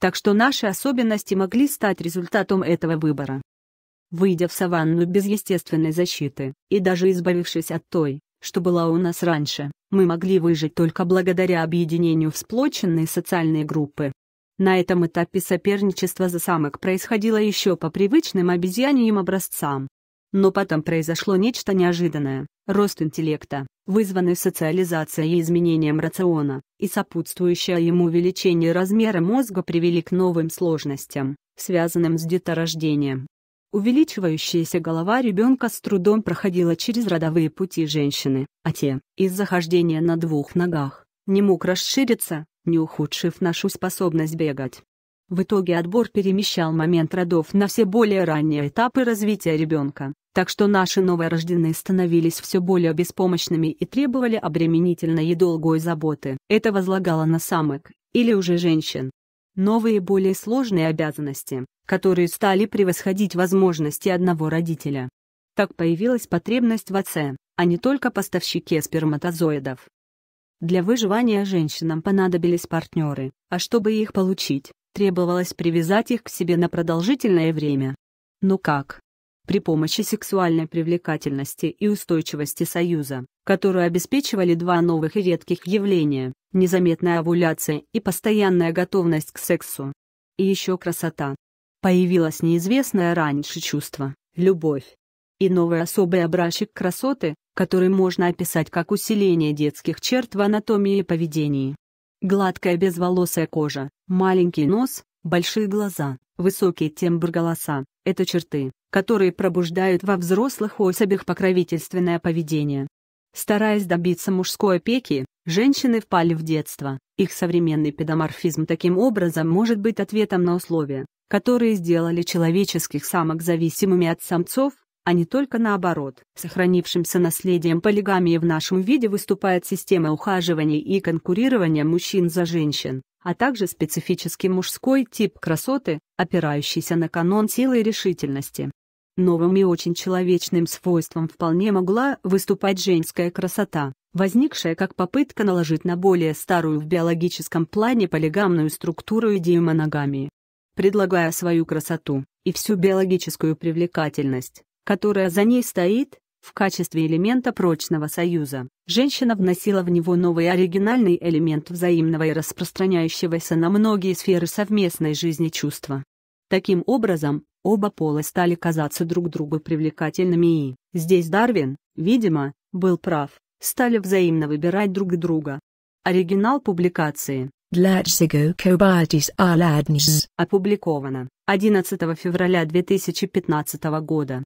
так что наши особенности могли стать результатом этого выбора. Выйдя в саванну без естественной защиты, и даже избавившись от той, что была у нас раньше, мы могли выжить только благодаря объединению в сплоченные социальные группы. На этом этапе соперничество за самок происходило еще по привычным обезьяньим образцам. Но потом произошло нечто неожиданное – рост интеллекта, вызванный социализацией и изменением рациона, и сопутствующее ему увеличение размера мозга привели к новым сложностям, связанным с деторождением. Увеличивающаяся голова ребенка с трудом проходила через родовые пути женщины, а те, из-за хождения на двух ногах, не мог расшириться, не ухудшив нашу способность бегать. В итоге отбор перемещал момент родов на все более ранние этапы развития ребенка, так что наши новорожденные становились все более беспомощными и требовали обременительной и долгой заботы. Это возлагало на самок, или уже женщин. Новые более сложные обязанности, которые стали превосходить возможности одного родителя. Так появилась потребность в отце, а не только поставщике сперматозоидов. Для выживания женщинам понадобились партнеры, а чтобы их получить, Требовалось привязать их к себе на продолжительное время. Но как? При помощи сексуальной привлекательности и устойчивости союза, которую обеспечивали два новых и редких явления – незаметная овуляция и постоянная готовность к сексу. И еще красота. Появилось неизвестное раньше чувство – любовь. И новый особый образчик красоты, который можно описать как усиление детских черт в анатомии и поведении. Гладкая безволосая кожа, маленький нос, большие глаза, высокий тембр голоса – это черты, которые пробуждают во взрослых особях покровительственное поведение. Стараясь добиться мужской опеки, женщины впали в детство. Их современный педоморфизм таким образом может быть ответом на условия, которые сделали человеческих самок зависимыми от самцов, а не только наоборот. Сохранившимся наследием полигамии в нашем виде выступает система ухаживания и конкурирования мужчин за женщин, а также специфический мужской тип красоты, опирающийся на канон силы и решительности. Новым и очень человечным свойством вполне могла выступать женская красота, возникшая как попытка наложить на более старую в биологическом плане полигамную структуру идею моногамии. Предлагая свою красоту и всю биологическую привлекательность, которая за ней стоит, в качестве элемента прочного союза. Женщина вносила в него новый оригинальный элемент взаимного и распространяющегося на многие сферы совместной жизни чувства. Таким образом, оба пола стали казаться друг другу привлекательными и, здесь Дарвин, видимо, был прав, стали взаимно выбирать друг друга. Оригинал публикации опубликовано 11 февраля 2015 года.